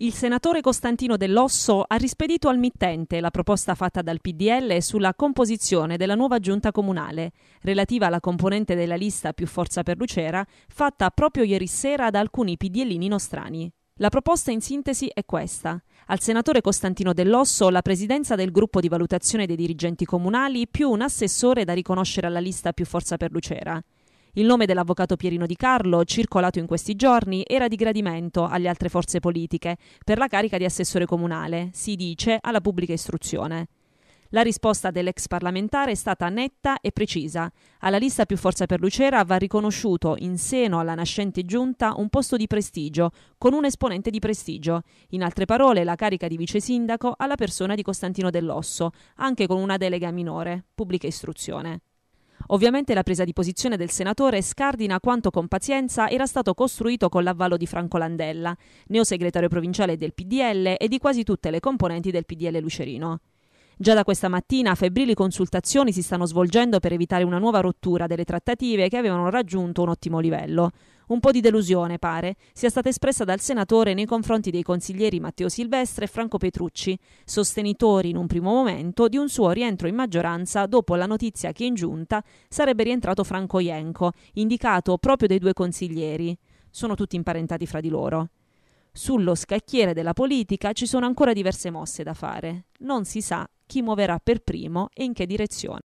Il senatore Costantino Dell'Osso ha rispedito al mittente la proposta fatta dal PDL sulla composizione della nuova giunta comunale, relativa alla componente della lista più forza per Lucera, fatta proprio ieri sera da alcuni PDLini nostrani. La proposta in sintesi è questa. Al senatore Costantino Dell'Osso la presidenza del gruppo di valutazione dei dirigenti comunali più un assessore da riconoscere alla lista più forza per Lucera. Il nome dell'avvocato Pierino Di Carlo, circolato in questi giorni, era di gradimento alle altre forze politiche per la carica di assessore comunale, si dice, alla pubblica istruzione. La risposta dell'ex parlamentare è stata netta e precisa. Alla lista più forza per Lucera va riconosciuto in seno alla nascente giunta un posto di prestigio con un esponente di prestigio. In altre parole, la carica di vice sindaco alla persona di Costantino Dell'Osso, anche con una delega minore, pubblica istruzione. Ovviamente la presa di posizione del senatore scardina quanto con pazienza era stato costruito con l'avvallo di Franco Landella, neosegretario provinciale del PDL e di quasi tutte le componenti del PDL Lucerino. Già da questa mattina febbrili consultazioni si stanno svolgendo per evitare una nuova rottura delle trattative che avevano raggiunto un ottimo livello. Un po' di delusione, pare, sia stata espressa dal senatore nei confronti dei consiglieri Matteo Silvestre e Franco Petrucci, sostenitori in un primo momento di un suo rientro in maggioranza dopo la notizia che in giunta sarebbe rientrato Franco Ienco, indicato proprio dai due consiglieri. Sono tutti imparentati fra di loro. Sullo scacchiere della politica ci sono ancora diverse mosse da fare. Non si sa chi muoverà per primo e in che direzione.